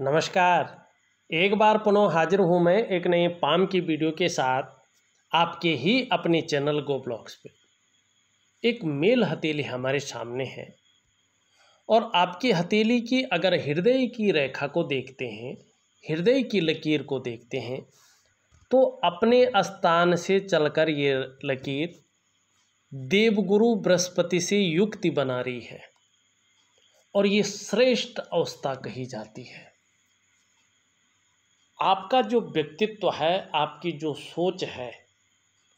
नमस्कार एक बार पुनः हाजिर हूँ मैं एक नए पाम की वीडियो के साथ आपके ही अपने चैनल गो ब्लॉग्स पे एक मेल हथेली हमारे सामने है और आपकी हथेली की अगर हृदय की रेखा को देखते हैं हृदय की लकीर को देखते हैं तो अपने स्थान से चलकर ये लकीर देवगुरु बृहस्पति से युक्ति बना रही है और ये श्रेष्ठ अवस्था कही जाती है आपका जो व्यक्तित्व है आपकी जो सोच है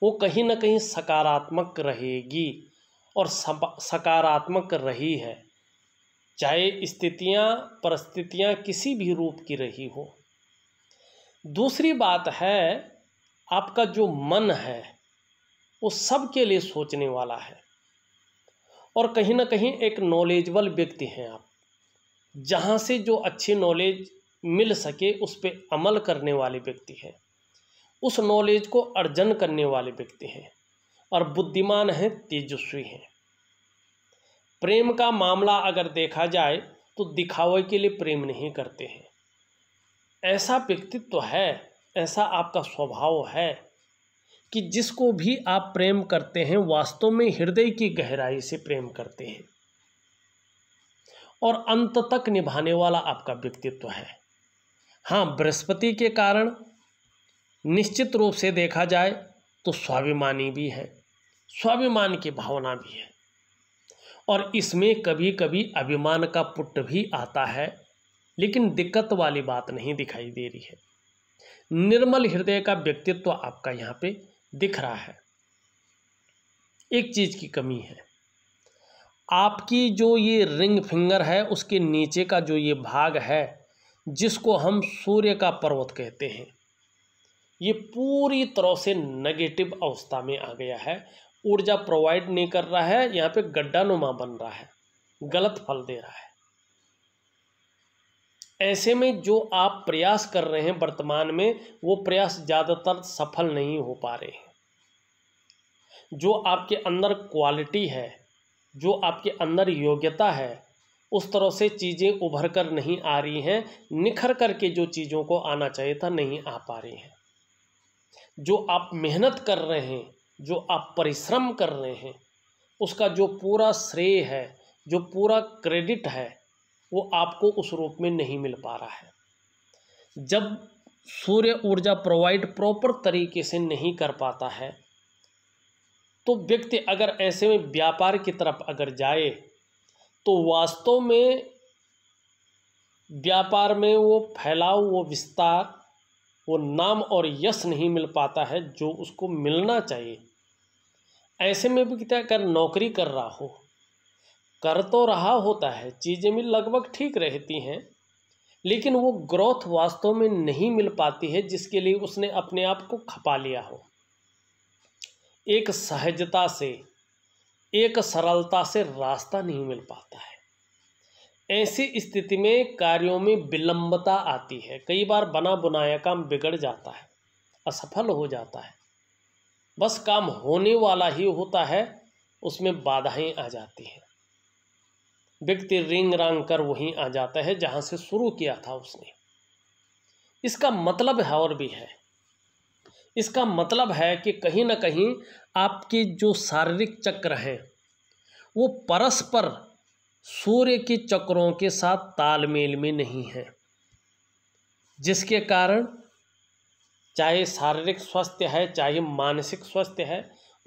वो कहीं ना कहीं सकारात्मक रहेगी और सकारात्मक रही है चाहे स्थितियां परिस्थितियां किसी भी रूप की रही हो दूसरी बात है आपका जो मन है वो सबके लिए सोचने वाला है और कहीं ना कहीं एक नॉलेजबल व्यक्ति हैं आप जहाँ से जो अच्छी नॉलेज मिल सके उस पर अमल करने वाले व्यक्ति हैं उस नॉलेज को अर्जन करने वाले व्यक्ति हैं और बुद्धिमान हैं तेजस्वी हैं प्रेम का मामला अगर देखा जाए तो दिखावे के लिए प्रेम नहीं करते हैं ऐसा व्यक्तित्व तो है ऐसा आपका स्वभाव है कि जिसको भी आप प्रेम करते हैं वास्तव में हृदय की गहराई से प्रेम करते हैं और अंत तक निभाने वाला आपका व्यक्तित्व है हाँ बृहस्पति के कारण निश्चित रूप से देखा जाए तो स्वाभिमानी भी है स्वाभिमान की भावना भी है और इसमें कभी कभी अभिमान का पुट भी आता है लेकिन दिक्कत वाली बात नहीं दिखाई दे रही है निर्मल हृदय का व्यक्तित्व तो आपका यहाँ पे दिख रहा है एक चीज़ की कमी है आपकी जो ये रिंग फिंगर है उसके नीचे का जो ये भाग है जिसको हम सूर्य का पर्वत कहते हैं ये पूरी तरह से नेगेटिव अवस्था में आ गया है ऊर्जा प्रोवाइड नहीं कर रहा है यहाँ पे गड्ढा नुमा बन रहा है गलत फल दे रहा है ऐसे में जो आप प्रयास कर रहे हैं वर्तमान में वो प्रयास ज़्यादातर सफल नहीं हो पा रहे हैं जो आपके अंदर क्वालिटी है जो आपके अंदर योग्यता है उस तरह से चीज़ें उभर कर नहीं आ रही हैं निखर कर के जो चीज़ों को आना चाहिए था नहीं आ पा रही हैं जो आप मेहनत कर रहे हैं जो आप परिश्रम कर रहे हैं उसका जो पूरा श्रेय है जो पूरा क्रेडिट है वो आपको उस रूप में नहीं मिल पा रहा है जब सूर्य ऊर्जा प्रोवाइड प्रॉपर तरीके से नहीं कर पाता है तो व्यक्ति अगर ऐसे में व्यापार की तरफ अगर जाए तो वास्तव में व्यापार में वो फैलाव वो विस्तार वो नाम और यश नहीं मिल पाता है जो उसको मिलना चाहिए ऐसे में भी क्या कर नौकरी कर रहा हो कर तो रहा होता है चीज़ें भी लगभग ठीक रहती हैं लेकिन वो ग्रोथ वास्तव में नहीं मिल पाती है जिसके लिए उसने अपने आप को खपा लिया हो एक सहजता से एक सरलता से रास्ता नहीं मिल पाता है ऐसी स्थिति में कार्यों में विलंबता आती है कई बार बना बुनाया काम बिगड़ जाता है असफल हो जाता है बस काम होने वाला ही होता है उसमें बाधाएं आ जाती हैं व्यक्ति रिंग रंग कर वहीं आ जाता है जहां से शुरू किया था उसने इसका मतलब है और भी है इसका मतलब है कि कहीं ना कहीं आपके जो शारीरिक चक्र हैं वो परस्पर सूर्य के चक्रों के साथ तालमेल में नहीं है जिसके कारण चाहे शारीरिक स्वास्थ्य है चाहे मानसिक स्वास्थ्य है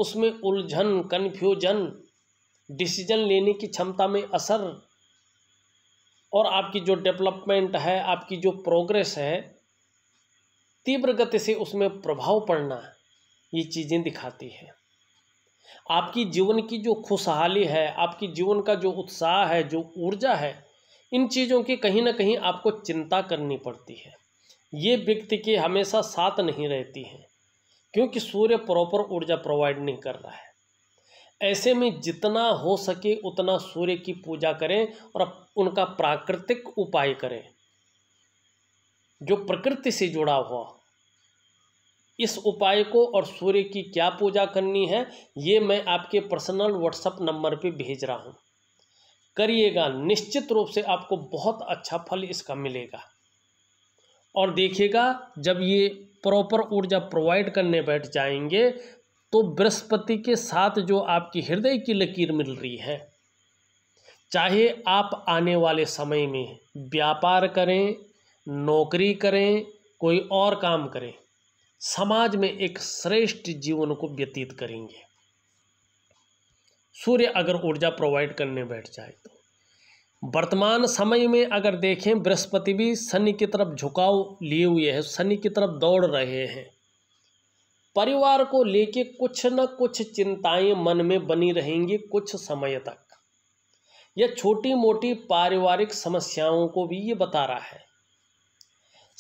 उसमें उलझन कन्फ्यूजन डिसीजन लेने की क्षमता में असर और आपकी जो डेवलपमेंट है आपकी जो प्रोग्रेस है तीव्र गति से उसमें प्रभाव पड़ना ये चीज़ें दिखाती है आपकी जीवन की जो खुशहाली है आपकी जीवन का जो उत्साह है जो ऊर्जा है इन चीज़ों की कहीं ना कहीं आपको चिंता करनी पड़ती है ये व्यक्ति के हमेशा साथ नहीं रहती हैं क्योंकि सूर्य प्रॉपर ऊर्जा प्रोवाइड नहीं कर रहा है ऐसे में जितना हो सके उतना सूर्य की पूजा करें और उनका प्राकृतिक उपाय करें जो प्रकृति से जुड़ा हुआ इस उपाय को और सूर्य की क्या पूजा करनी है ये मैं आपके पर्सनल व्हाट्सएप नंबर पे भेज रहा हूँ करिएगा निश्चित रूप से आपको बहुत अच्छा फल इसका मिलेगा और देखिएगा जब ये प्रॉपर ऊर्जा प्रोवाइड करने बैठ जाएंगे तो बृहस्पति के साथ जो आपकी हृदय की लकीर मिल रही है चाहे आप आने वाले समय में व्यापार करें नौकरी करें कोई और काम करें समाज में एक श्रेष्ठ जीवन को व्यतीत करेंगे सूर्य अगर ऊर्जा प्रोवाइड करने बैठ जाए तो वर्तमान समय में अगर देखें बृहस्पति भी शनि की तरफ झुकाव लिए हुए है शनि की तरफ दौड़ रहे हैं परिवार को लेके कुछ न कुछ चिंताएं मन में बनी रहेंगी कुछ समय तक यह छोटी मोटी पारिवारिक समस्याओं को भी ये बता रहा है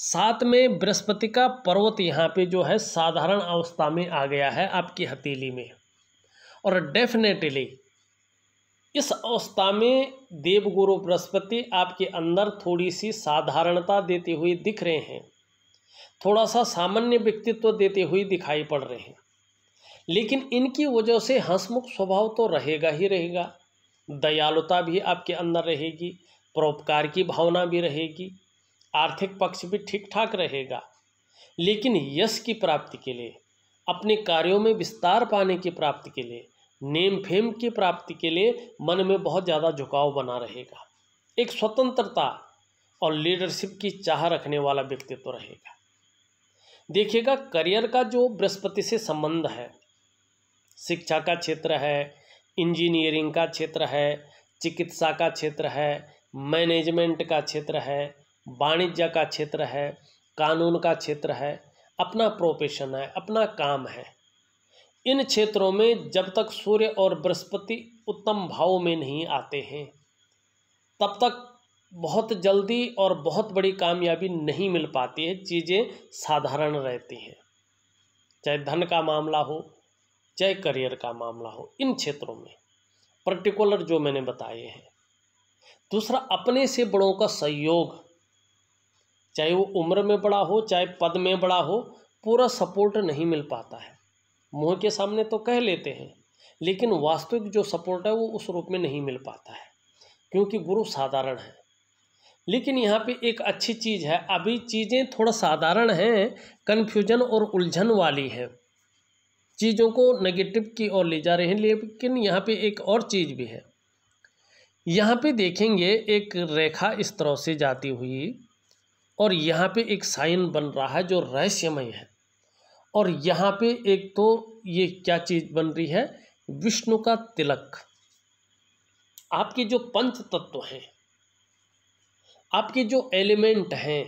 साथ में बृहस्पति का पर्वत यहाँ पे जो है साधारण अवस्था में आ गया है आपकी हथेली में और डेफिनेटली इस अवस्था में देवगुरु बृहस्पति आपके अंदर थोड़ी सी साधारणता देते हुए दिख रहे हैं थोड़ा सा सामान्य व्यक्तित्व देते हुए दिखाई पड़ रहे हैं लेकिन इनकी वजह से हंसमुख स्वभाव तो रहेगा ही रहेगा दयालुता भी आपके अंदर रहेगी परोपकार की भावना भी रहेगी आर्थिक पक्ष भी ठीक ठाक रहेगा लेकिन यश की प्राप्ति के लिए अपने कार्यों में विस्तार पाने की प्राप्ति के लिए नेम फेम की प्राप्ति के लिए मन में बहुत ज़्यादा झुकाव बना रहेगा एक स्वतंत्रता और लीडरशिप की चाह रखने वाला व्यक्तित्व तो रहेगा देखिएगा करियर का जो बृहस्पति से संबंध है शिक्षा का क्षेत्र है इंजीनियरिंग का क्षेत्र है चिकित्सा का क्षेत्र है मैनेजमेंट का क्षेत्र है वाणिज्य का क्षेत्र है कानून का क्षेत्र है अपना प्रोफेशन है अपना काम है इन क्षेत्रों में जब तक सूर्य और बृहस्पति उत्तम भाव में नहीं आते हैं तब तक बहुत जल्दी और बहुत बड़ी कामयाबी नहीं मिल पाती है चीज़ें साधारण रहती हैं चाहे धन का मामला हो चाहे करियर का मामला हो इन क्षेत्रों में पर्टिकुलर जो मैंने बताए हैं दूसरा अपने से बड़ों का सहयोग चाहे वो उम्र में बड़ा हो चाहे पद में बड़ा हो पूरा सपोर्ट नहीं मिल पाता है मुँह के सामने तो कह लेते हैं लेकिन वास्तविक जो सपोर्ट है वो उस रूप में नहीं मिल पाता है क्योंकि गुरु साधारण है लेकिन यहाँ पे एक अच्छी चीज़ है अभी चीज़ें थोड़ा साधारण हैं कन्फ्यूजन और उलझन वाली हैं चीज़ों को नेगेटिव की ओर ले जा रहे हैं लेकिन यहाँ पे एक और चीज़ भी है यहाँ पे देखेंगे एक रेखा इस तरह से जाती हुई और यहाँ पे एक साइन बन रहा है जो रहस्यमय है और यहाँ पे एक तो ये क्या चीज़ बन रही है विष्णु का तिलक आपके जो पंच तत्व हैं आपके जो एलिमेंट हैं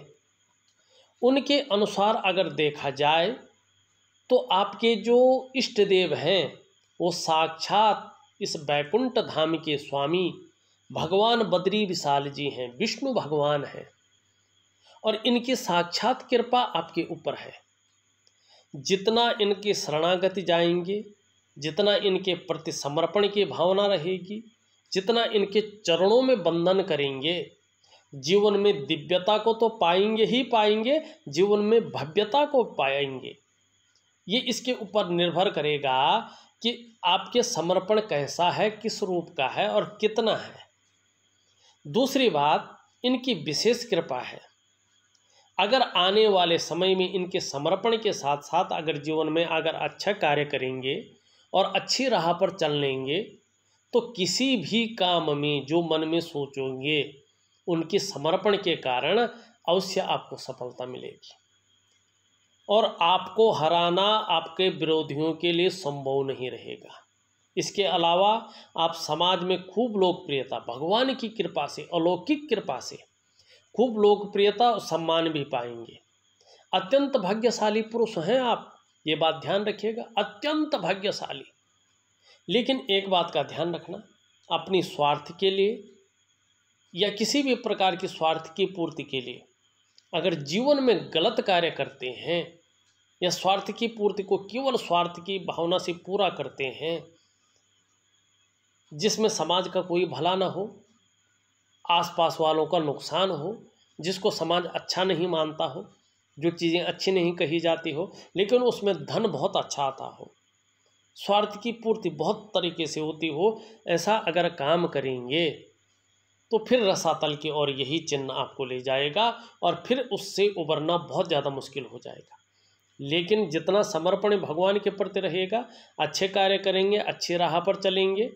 उनके अनुसार अगर देखा जाए तो आपके जो इष्ट देव हैं वो साक्षात इस बैकुंठ धाम के स्वामी भगवान बद्री विशाल जी हैं विष्णु भगवान हैं और इनकी साक्षात कृपा आपके ऊपर है जितना इनकी शरणागति जाएंगे जितना इनके प्रति समर्पण की भावना रहेगी जितना इनके चरणों में बंधन करेंगे जीवन में दिव्यता को तो पाएंगे ही पाएंगे जीवन में भव्यता को पाएंगे ये इसके ऊपर निर्भर करेगा कि आपके समर्पण कैसा है किस रूप का है और कितना है दूसरी बात इनकी विशेष कृपा है अगर आने वाले समय में इनके समर्पण के साथ साथ अगर जीवन में अगर अच्छा कार्य करेंगे और अच्छी राह पर चल लेंगे तो किसी भी काम में जो मन में सोचोगे उनके समर्पण के कारण अवश्य आपको सफलता मिलेगी और आपको हराना आपके विरोधियों के लिए संभव नहीं रहेगा इसके अलावा आप समाज में खूब लोकप्रियता भगवान की कृपा से अलौकिक कृपा से खूब लोकप्रियता और सम्मान भी पाएंगे अत्यंत भाग्यशाली पुरुष हैं आप ये बात ध्यान रखिएगा अत्यंत भाग्यशाली लेकिन एक बात का ध्यान रखना अपनी स्वार्थ के लिए या किसी भी प्रकार की स्वार्थ की पूर्ति के लिए अगर जीवन में गलत कार्य करते हैं या स्वार्थ की पूर्ति को केवल स्वार्थ की भावना से पूरा करते हैं जिसमें समाज का कोई भला ना हो आसपास वालों का नुकसान हो जिसको समाज अच्छा नहीं मानता हो जो चीज़ें अच्छी नहीं कही जाती हो लेकिन उसमें धन बहुत अच्छा आता हो स्वार्थ की पूर्ति बहुत तरीके से होती हो ऐसा अगर काम करेंगे तो फिर रसातल की ओर यही चिन्ह आपको ले जाएगा और फिर उससे उबरना बहुत ज़्यादा मुश्किल हो जाएगा लेकिन जितना समर्पण भगवान के प्रति रहेगा अच्छे कार्य करेंगे अच्छी राह पर चलेंगे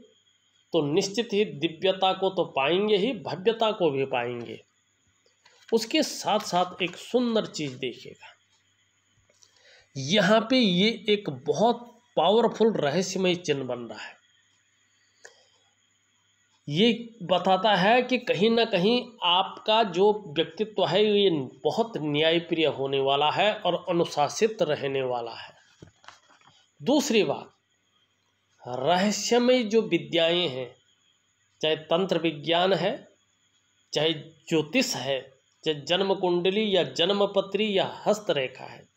तो निश्चित ही दिव्यता को तो पाएंगे ही भव्यता को भी पाएंगे उसके साथ साथ एक सुंदर चीज देखिएगा यहां पे ये एक बहुत पावरफुल रहस्यमय चिन्ह बन रहा है ये बताता है कि कहीं ना कहीं आपका जो व्यक्तित्व है ये बहुत न्यायप्रिय होने वाला है और अनुशासित रहने वाला है दूसरी बात रहस्यमय जो विद्याएं हैं चाहे तंत्र विज्ञान है चाहे ज्योतिष है चाहे जन्म कुंडली या जन्म पत्री या हस्तरेखा है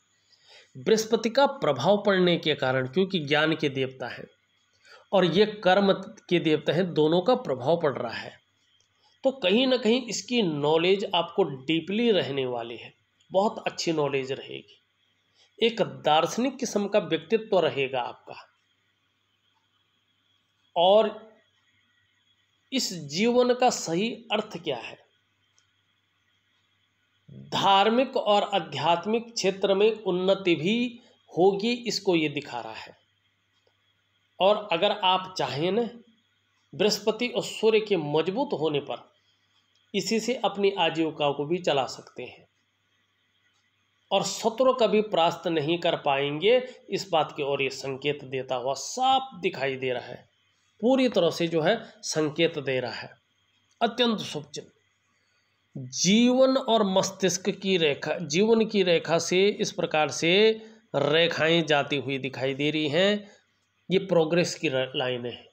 बृहस्पति का प्रभाव पड़ने के कारण क्योंकि ज्ञान के देवता है और ये कर्म के देवता हैं दोनों का प्रभाव पड़ रहा है तो कहीं ना कहीं इसकी नॉलेज आपको डीपली रहने वाली है बहुत अच्छी नॉलेज रहेगी एक दार्शनिक किस्म का व्यक्तित्व रहेगा आपका और इस जीवन का सही अर्थ क्या है धार्मिक और आध्यात्मिक क्षेत्र में उन्नति भी होगी इसको ये दिखा रहा है और अगर आप चाहें न बृहस्पति और सूर्य के मजबूत होने पर इसी से अपनी आजीविका को भी चला सकते हैं और शत्रु कभी प्रास्त नहीं कर पाएंगे इस बात की ओर ये संकेत देता हुआ साफ दिखाई दे रहा है पूरी तरह से जो है संकेत दे रहा है अत्यंत सूक्ष्म जीवन और मस्तिष्क की रेखा जीवन की रेखा से इस प्रकार से रेखाएं जाती हुई दिखाई दे रही हैं ये प्रोग्रेस की लाइनें हैं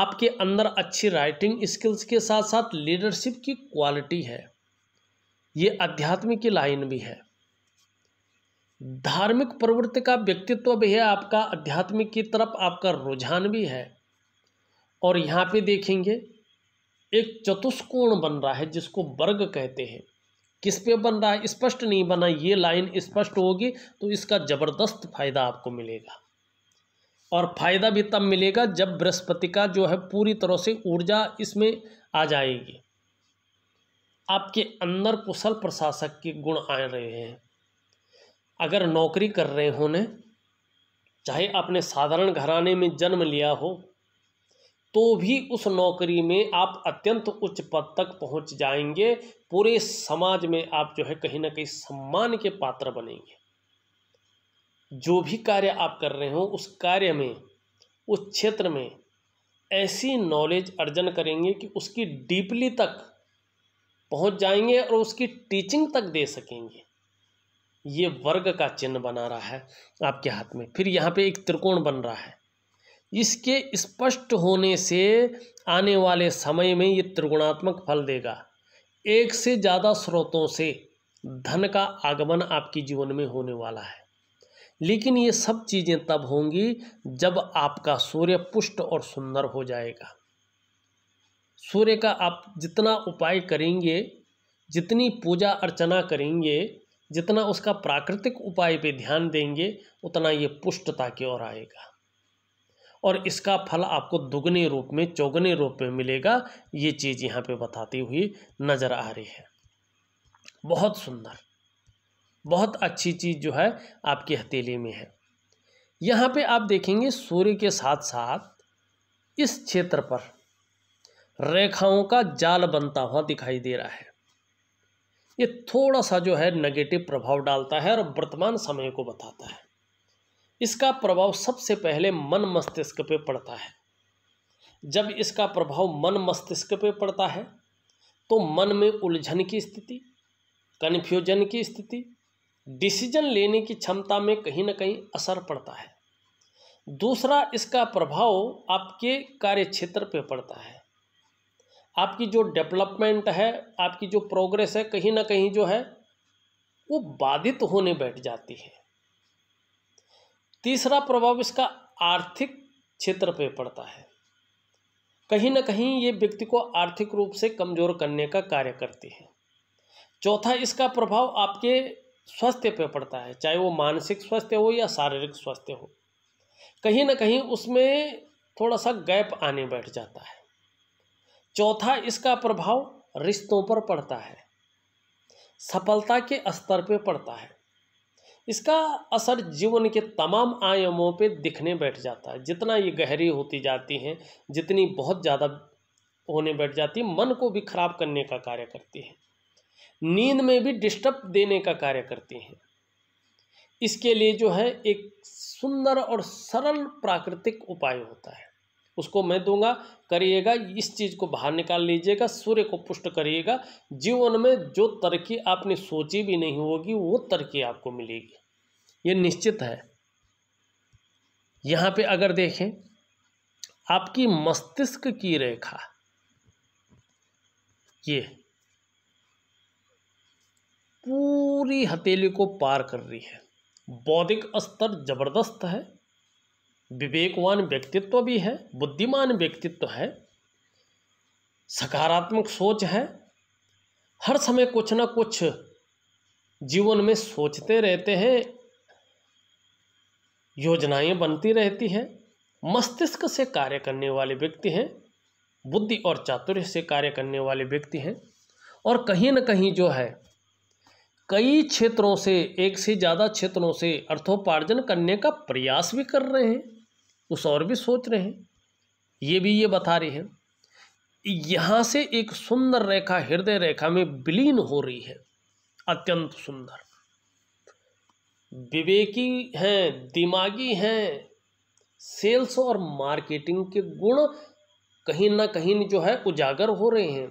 आपके अंदर अच्छी राइटिंग स्किल्स के साथ साथ लीडरशिप की क्वालिटी है ये अध्यात्म की लाइन भी है धार्मिक प्रवृत्ति का व्यक्तित्व भी है आपका अध्यात्मिक की तरफ आपका रुझान भी है और यहाँ पे देखेंगे एक चतुष्कोण बन रहा है जिसको वर्ग कहते हैं किस पे बन रहा है स्पष्ट नहीं बना ये लाइन स्पष्ट होगी तो इसका ज़बरदस्त फायदा आपको मिलेगा और फायदा भी तब मिलेगा जब बृहस्पति का जो है पूरी तरह से ऊर्जा इसमें आ जाएगी आपके अंदर कुशल प्रशासक के गुण आ रहे हैं अगर नौकरी कर रहे होने चाहे आपने साधारण घराने में जन्म लिया हो तो भी उस नौकरी में आप अत्यंत उच्च पद तक पहुंच जाएंगे पूरे समाज में आप जो है कहीं ना कहीं सम्मान के पात्र बनेंगे जो भी कार्य आप कर रहे हो उस कार्य में उस क्षेत्र में ऐसी नॉलेज अर्जन करेंगे कि उसकी डीपली तक पहुंच जाएंगे और उसकी टीचिंग तक दे सकेंगे ये वर्ग का चिन्ह बना रहा है आपके हाथ में फिर यहाँ पे एक त्रिकोण बन रहा है इसके स्पष्ट होने से आने वाले समय में ये त्रिगुणात्मक फल देगा एक से ज़्यादा स्रोतों से धन का आगमन आपके जीवन में होने वाला है लेकिन ये सब चीज़ें तब होंगी जब आपका सूर्य पुष्ट और सुंदर हो जाएगा सूर्य का आप जितना उपाय करेंगे जितनी पूजा अर्चना करेंगे जितना उसका प्राकृतिक उपाय पे ध्यान देंगे उतना ये पुष्टता की ओर आएगा और इसका फल आपको दुगने रूप में चौगने रूप में मिलेगा ये चीज़ यहाँ पे बताती हुई नज़र आ रही है बहुत सुंदर बहुत अच्छी चीज़ जो है आपकी हथेली में है यहाँ पे आप देखेंगे सूर्य के साथ साथ इस क्षेत्र पर रेखाओं का जाल बनता हुआ दिखाई दे रहा है ये थोड़ा सा जो है नेगेटिव प्रभाव डालता है और वर्तमान समय को बताता है इसका प्रभाव सबसे पहले मन मस्तिष्क पे पड़ता है जब इसका प्रभाव मन मस्तिष्क पे पड़ता है तो मन में उलझन की स्थिति कन्फ्यूजन की स्थिति डिसीजन लेने की क्षमता में कहीं ना कहीं असर पड़ता है दूसरा इसका प्रभाव आपके कार्य क्षेत्र पर पड़ता है आपकी जो डेवलपमेंट है आपकी जो प्रोग्रेस है कहीं ना कहीं जो है वो बाधित होने बैठ जाती है तीसरा प्रभाव इसका आर्थिक क्षेत्र पे पड़ता है कहीं ना कहीं ये व्यक्ति को आर्थिक रूप से कमज़ोर करने का कार्य करती है चौथा इसका प्रभाव आपके स्वास्थ्य पे पड़ता है चाहे वो मानसिक स्वास्थ्य हो या शारीरिक स्वास्थ्य हो कहीं ना कहीं उसमें थोड़ा सा गैप आने बैठ जाता है चौथा इसका प्रभाव रिश्तों पर पड़ता है सफलता के स्तर पे पड़ता है इसका असर जीवन के तमाम आयामों पे दिखने बैठ जाता है जितना ये गहरी होती जाती हैं जितनी बहुत ज़्यादा होने बैठ जाती है मन को भी खराब करने का कार्य करती है नींद में भी डिस्टर्ब देने का कार्य करती हैं इसके लिए जो है एक सुंदर और सरल प्राकृतिक उपाय होता है उसको मैं दूंगा करिएगा इस चीज़ को बाहर निकाल लीजिएगा सूर्य को पुष्ट करिएगा जीवन में जो तरक्की आपने सोची भी नहीं होगी वो तरक्की आपको मिलेगी ये निश्चित है यहाँ पे अगर देखें आपकी मस्तिष्क की रेखा ये पूरी हथेली को पार कर रही है बौद्धिक स्तर जबरदस्त है विवेकवान व्यक्तित्व भी है बुद्धिमान व्यक्तित्व है सकारात्मक सोच है हर समय कुछ ना कुछ जीवन में सोचते रहते हैं योजनाएं बनती रहती हैं मस्तिष्क से कार्य करने वाले व्यक्ति हैं बुद्धि और चातुर्य से कार्य करने वाले व्यक्ति हैं और कहीं ना कहीं जो है कई क्षेत्रों से एक से ज़्यादा क्षेत्रों से अर्थोपार्जन करने का प्रयास भी कर रहे हैं कुछ और भी सोच रहे हैं ये भी ये बता रहे हैं यहाँ से एक सुंदर रेखा हृदय रेखा में विलीन हो रही है अत्यंत सुंदर विवेकी हैं दिमागी हैं सेल्स और मार्केटिंग के गुण कहीं ना कहीं जो है उजागर हो रहे हैं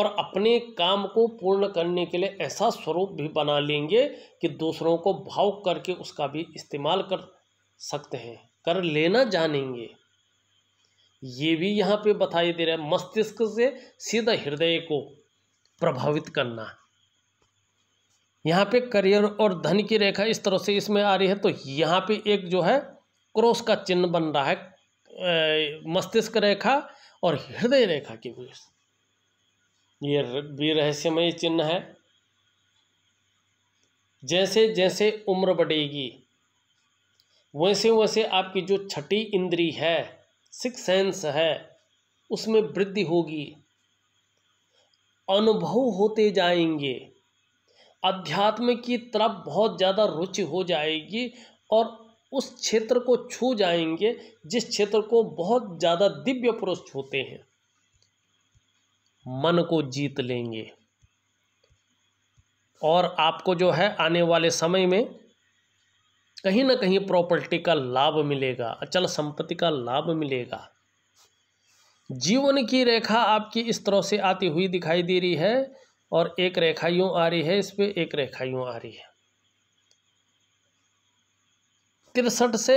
और अपने काम को पूर्ण करने के लिए ऐसा स्वरूप भी बना लेंगे कि दूसरों को भावुक करके उसका भी इस्तेमाल कर सकते हैं कर लेना जानेंगे ये भी यहाँ पे बताई दे रहा है मस्तिष्क से सीधा हृदय को प्रभावित करना यहाँ पे करियर और धन की रेखा इस तरह से इसमें आ रही है तो यहाँ पे एक जो है क्रॉस का चिन्ह बन रहा है मस्तिष्क रेखा और हृदय रेखा के बीच ये भी रहस्यमय चिन्ह है जैसे जैसे उम्र बढ़ेगी वैसे वैसे आपकी जो छठी इंद्री है सिक्स सेंस है उसमें वृद्धि होगी अनुभव होते जाएंगे अध्यात्म की तरफ बहुत ज़्यादा रुचि हो जाएगी और उस क्षेत्र को छू जाएंगे जिस क्षेत्र को बहुत ज़्यादा दिव्य पुरुष छूते हैं मन को जीत लेंगे और आपको जो है आने वाले समय में कहीं ना कहीं प्रॉपर्टी का लाभ मिलेगा अचल संपत्ति का लाभ मिलेगा जीवन की रेखा आपकी इस तरह से आती हुई दिखाई दे रही है और एक रेखा यूं आ रही है इस पर एक रेखा यूं आ रही है तिरसठ से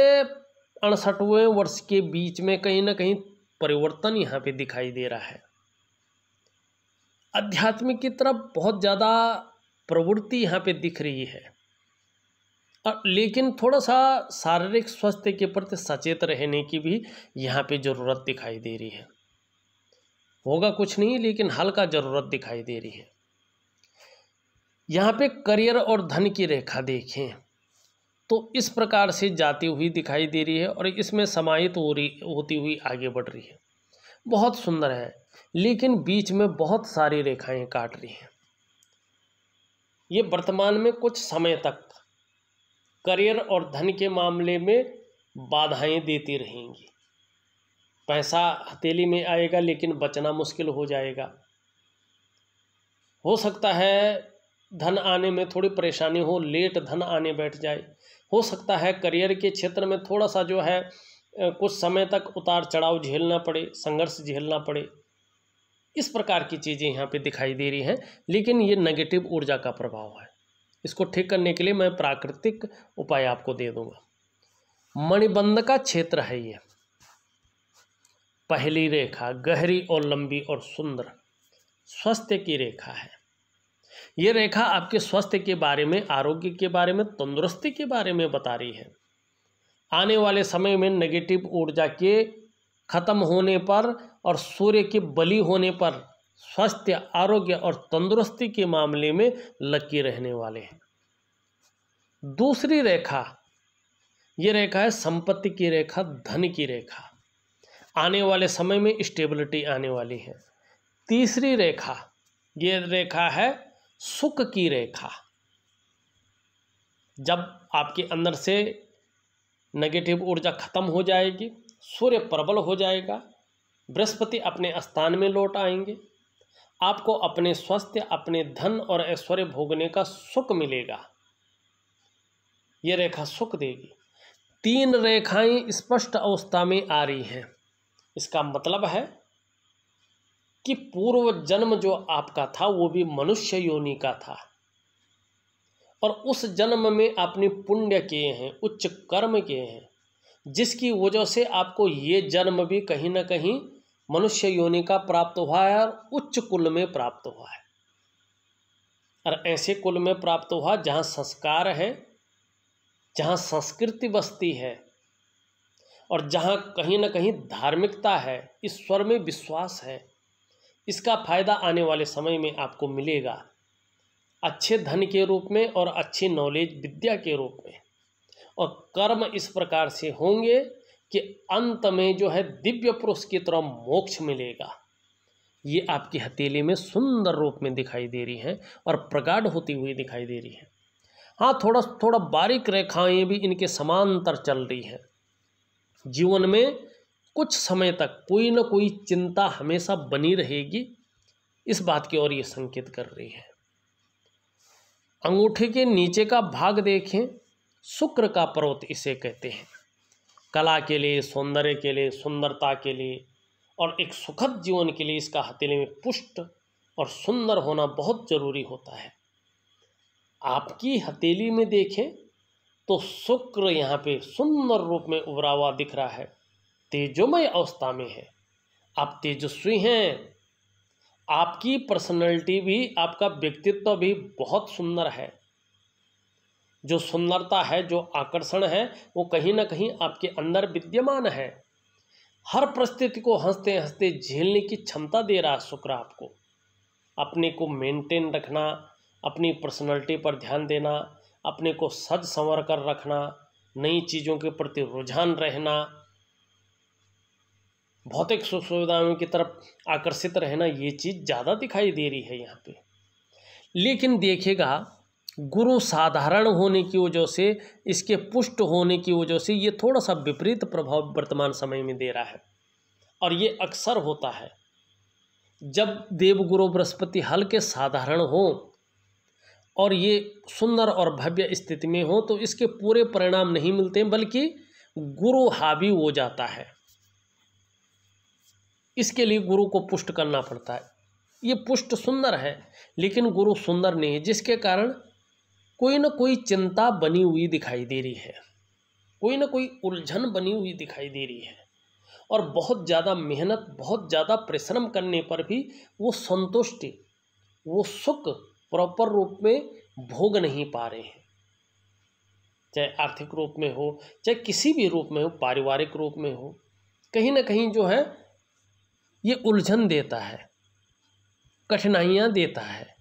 अड़सठवें वर्ष के बीच में कहीं ना कहीं परिवर्तन यहाँ पे दिखाई दे रहा है अध्यात्मिक की तरफ बहुत ज़्यादा प्रवृत्ति यहाँ पे दिख रही है लेकिन थोड़ा सा शारीरिक स्वास्थ्य के प्रति सचेत रहने की भी यहाँ पे ज़रूरत दिखाई दे रही है होगा कुछ नहीं लेकिन हल्का ज़रूरत दिखाई दे रही है यहाँ पे करियर और धन की रेखा देखें तो इस प्रकार से जाती हुई दिखाई दे रही है और इसमें समाहित हो रही होती हुई आगे बढ़ रही है बहुत सुंदर है लेकिन बीच में बहुत सारी रेखाएँ काट रही हैं ये वर्तमान में कुछ समय तक करियर और धन के मामले में बाधाएं देती रहेंगी पैसा हथेली में आएगा लेकिन बचना मुश्किल हो जाएगा हो सकता है धन आने में थोड़ी परेशानी हो लेट धन आने बैठ जाए हो सकता है करियर के क्षेत्र में थोड़ा सा जो है कुछ समय तक उतार चढ़ाव झेलना पड़े संघर्ष झेलना पड़े इस प्रकार की चीज़ें यहाँ पे दिखाई दे रही हैं लेकिन ये नेगेटिव ऊर्जा का प्रभाव है इसको ठीक करने के लिए मैं प्राकृतिक उपाय आपको दे दूंगा मणिबंध का क्षेत्र है ये पहली रेखा गहरी और लंबी और सुंदर स्वास्थ्य की रेखा है ये रेखा आपके स्वास्थ्य के बारे में आरोग्य के बारे में तंदुरुस्ती के बारे में बता रही है आने वाले समय में नेगेटिव ऊर्जा के खत्म होने पर और सूर्य के बली होने पर स्वास्थ्य आरोग्य और तंदुरुस्ती के मामले में लकी रहने वाले हैं दूसरी रेखा ये रेखा है संपत्ति की रेखा धन की रेखा आने वाले समय में स्टेबिलिटी आने वाली है तीसरी रेखा ये रेखा है सुख की रेखा जब आपके अंदर से नेगेटिव ऊर्जा खत्म हो जाएगी सूर्य प्रबल हो जाएगा बृहस्पति अपने स्थान में लौट आएंगे आपको अपने स्वास्थ्य अपने धन और ऐश्वर्य भोगने का सुख मिलेगा ये रेखा सुख देगी तीन रेखाएं स्पष्ट अवस्था में आ रही हैं इसका मतलब है कि पूर्व जन्म जो आपका था वो भी मनुष्य योनि का था और उस जन्म में आपने पुण्य किए हैं उच्च कर्म किए हैं जिसकी वजह से आपको ये जन्म भी कहीं ना कहीं मनुष्य योनि का प्राप्त हुआ है और उच्च कुल में प्राप्त हुआ है और ऐसे कुल में प्राप्त हुआ जहाँ संस्कार है जहाँ संस्कृति बसती है और जहाँ कहीं ना कहीं धार्मिकता है ईश्वर में विश्वास है इसका फायदा आने वाले समय में आपको मिलेगा अच्छे धन के रूप में और अच्छी नॉलेज विद्या के रूप में और कर्म इस प्रकार से होंगे कि अंत में जो है दिव्य पुरुष की तरह मोक्ष मिलेगा ये आपकी हथेली में सुंदर रूप में दिखाई दे रही है और प्रगाढ़ होती हुई दिखाई दे रही है हाँ थोड़ा थोड़ा बारीक रेखाएं भी इनके समांतर चल रही हैं जीवन में कुछ समय तक कोई ना कोई चिंता हमेशा बनी रहेगी इस बात की ओर ये संकेत कर रही है अंगूठे के नीचे का भाग देखें शुक्र का पर्वत इसे कहते हैं कला के लिए सौंदर्य के लिए सुंदरता के लिए और एक सुखद जीवन के लिए इसका हथेली में पुष्ट और सुंदर होना बहुत जरूरी होता है आपकी हथेली में देखें तो शुक्र यहाँ पे सुंदर रूप में उभरा हुआ दिख रहा है तेजोमय अवस्था में है आप तेजस्वी हैं आपकी पर्सनैलिटी भी आपका व्यक्तित्व भी बहुत सुंदर है जो सुंदरता है जो आकर्षण है वो कहीं ना कहीं आपके अंदर विद्यमान है हर परिस्थिति को हंसते हंसते झेलने की क्षमता दे रहा है शुक्र आपको अपने को मेंटेन रखना अपनी पर्सनालिटी पर ध्यान देना अपने को सज संवर कर रखना नई चीज़ों के प्रति रुझान रहना भौतिक सुख सुविधाओं की तरफ आकर्षित रहना ये चीज़ ज़्यादा दिखाई दे रही है यहाँ पे लेकिन देखिएगा गुरु साधारण होने की वजह से इसके पुष्ट होने की वजह से ये थोड़ा सा विपरीत प्रभाव वर्तमान समय में दे रहा है और ये अक्सर होता है जब देव गुरु बृहस्पति हल्के साधारण हो और ये सुंदर और भव्य स्थिति में हो तो इसके पूरे परिणाम नहीं मिलते बल्कि गुरु हावी हो जाता है इसके लिए गुरु को पुष्ट करना पड़ता है ये पुष्ट सुंदर है लेकिन गुरु सुंदर नहीं है जिसके कारण कोई ना कोई चिंता बनी हुई दिखाई दे रही है कोई ना कोई उलझन बनी हुई दिखाई दे रही है और बहुत ज़्यादा मेहनत बहुत ज़्यादा परिश्रम करने पर भी वो संतुष्टि वो सुख प्रॉपर रूप में भोग नहीं पा रहे हैं चाहे आर्थिक रूप में हो चाहे किसी भी रूप में हो पारिवारिक रूप में हो कहीं ना कहीं जो है ये उलझन देता है कठिनाइयाँ देता है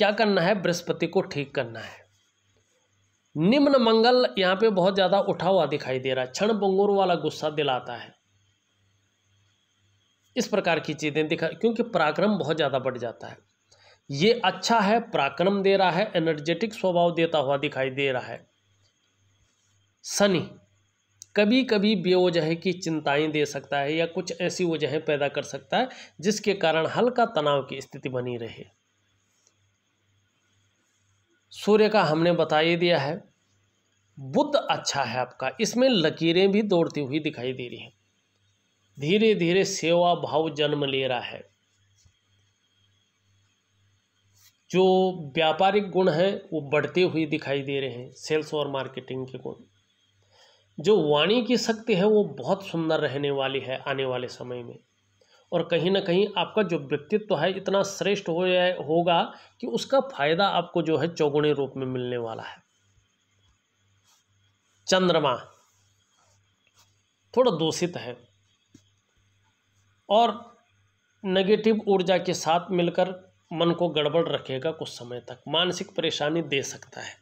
क्या करना है बृहस्पति को ठीक करना है निम्न मंगल यहाँ पे बहुत ज़्यादा उठा हुआ दिखाई दे रहा है क्षण बंगुर वाला गुस्सा दिलाता है इस प्रकार की चीज़ें दिखा क्योंकि पराक्रम बहुत ज़्यादा बढ़ जाता है ये अच्छा है पराक्रम दे रहा है एनर्जेटिक स्वभाव देता हुआ दिखाई दे रहा है शनि कभी कभी बेवजह की चिंताएं दे सकता है या कुछ ऐसी वजहें पैदा कर सकता है जिसके कारण हल्का तनाव की स्थिति बनी रहे सूर्य का हमने बता ही दिया है बुद्ध अच्छा है आपका इसमें लकीरें भी दौड़ती हुई दिखाई दे रही हैं धीरे धीरे सेवा भाव जन्म ले रहा है जो व्यापारिक गुण है वो बढ़ते हुए दिखाई दे रहे हैं सेल्स और मार्केटिंग के गुण जो वाणी की शक्ति है वो बहुत सुंदर रहने वाली है आने वाले समय में और कहीं ना कहीं आपका जो व्यक्तित्व तो है इतना श्रेष्ठ हो जाए होगा कि उसका फायदा आपको जो है चौगुणी रूप में मिलने वाला है चंद्रमा थोड़ा दूषित है और नेगेटिव ऊर्जा के साथ मिलकर मन को गड़बड़ रखेगा कुछ समय तक मानसिक परेशानी दे सकता है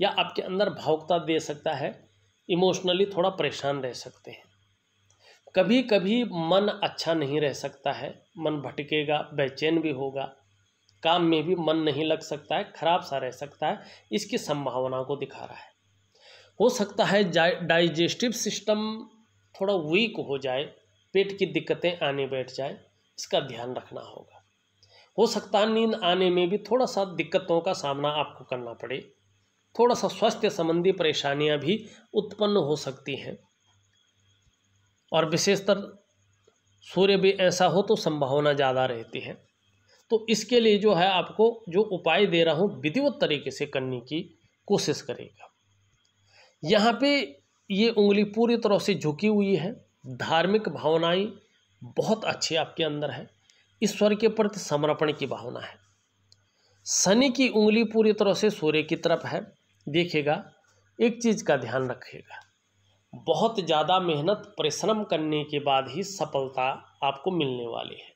या आपके अंदर भावुकता दे सकता है इमोशनली थोड़ा परेशान रह सकते हैं कभी कभी मन अच्छा नहीं रह सकता है मन भटकेगा बेचैन भी होगा काम में भी मन नहीं लग सकता है खराब सा रह सकता है इसकी संभावना को दिखा रहा है हो सकता है डाइजेस्टिव सिस्टम थोड़ा वीक हो जाए पेट की दिक्कतें आने बैठ जाए इसका ध्यान रखना होगा हो सकता है नींद आने में भी थोड़ा सा दिक्कतों का सामना आपको करना पड़े थोड़ा सा स्वास्थ्य संबंधी परेशानियां भी उत्पन्न हो सकती हैं और विशेषतर सूर्य भी ऐसा हो तो संभावना ज़्यादा रहती है तो इसके लिए जो है आपको जो उपाय दे रहा हूँ विधिवत तरीके से करने की कोशिश करेगा यहाँ पे ये उंगली पूरी तरह से झुकी हुई है धार्मिक भावनाएं बहुत अच्छी आपके अंदर है ईश्वर के प्रति समर्पण की भावना है शनि की उंगली पूरी तरह से सूर्य की तरफ है देखेगा एक चीज़ का ध्यान रखेगा बहुत ज़्यादा मेहनत परिश्रम करने के बाद ही सफलता आपको मिलने वाली है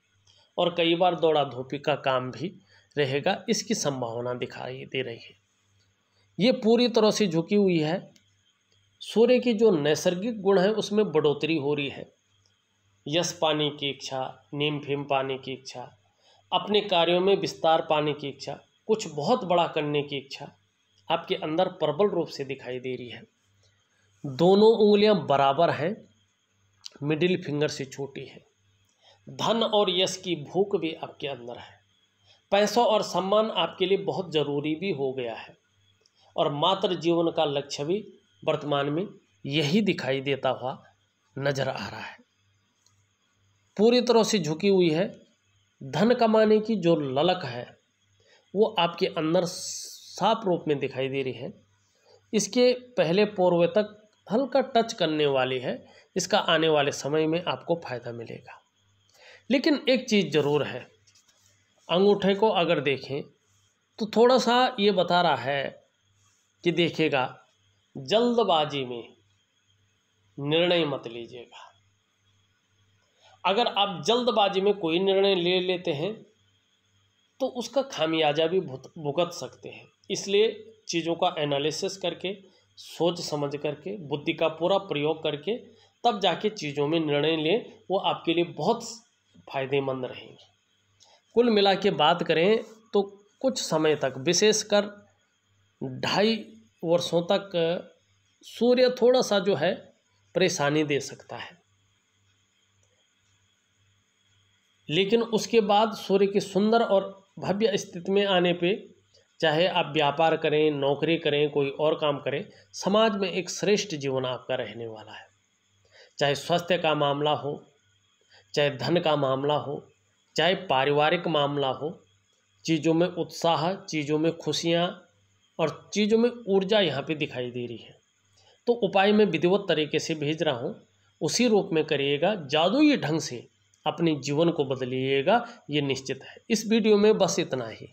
और कई बार दौड़ा धोपी का काम भी रहेगा इसकी संभावना दिखाई दे रही है ये पूरी तरह से झुकी हुई है सूर्य की जो नैसर्गिक गुण है उसमें बढ़ोतरी हो रही है यश पाने की इच्छा नीम फेम पाने की इच्छा अपने कार्यों में विस्तार पाने की इच्छा कुछ बहुत बड़ा करने की इच्छा आपके अंदर प्रबल रूप से दिखाई दे रही है दोनों उंगलियां बराबर हैं मिडिल फिंगर से छोटी है धन और यश की भूख भी आपके अंदर है पैसों और सम्मान आपके लिए बहुत ज़रूरी भी हो गया है और मात्र जीवन का लक्ष्य भी वर्तमान में यही दिखाई देता हुआ नज़र आ रहा है पूरी तरह से झुकी हुई है धन कमाने की जो ललक है वो आपके अंदर साफ रूप में दिखाई दे रही है इसके पहले पूर्व तक हल्का टच करने वाली है इसका आने वाले समय में आपको फ़ायदा मिलेगा लेकिन एक चीज़ ज़रूर है अंगूठे को अगर देखें तो थोड़ा सा ये बता रहा है कि देखिएगा जल्दबाजी में निर्णय मत लीजिएगा अगर आप जल्दबाजी में कोई निर्णय ले लेते हैं तो उसका खामियाजा भी भुगत सकते हैं इसलिए चीज़ों का एनालिसिस करके सोच समझ करके बुद्धि का पूरा प्रयोग करके तब जाके चीज़ों में निर्णय लें वो आपके लिए बहुत फायदेमंद रहेंगे कुल मिला के बात करें तो कुछ समय तक विशेषकर ढाई वर्षों तक सूर्य थोड़ा सा जो है परेशानी दे सकता है लेकिन उसके बाद सूर्य की सुंदर और भव्य स्थिति में आने पे चाहे आप व्यापार करें नौकरी करें कोई और काम करें समाज में एक श्रेष्ठ जीवन आपका रहने वाला है चाहे स्वास्थ्य का मामला हो चाहे धन का मामला हो चाहे पारिवारिक मामला हो चीज़ों में उत्साह चीज़ों में खुशियाँ और चीज़ों में ऊर्जा यहाँ पे दिखाई दे रही है तो उपाय मैं विधिवत तरीके से भेज रहा हूँ उसी रूप में करिएगा जादुई ढंग से अपने जीवन को बदलिएगा ये निश्चित है इस वीडियो में बस इतना ही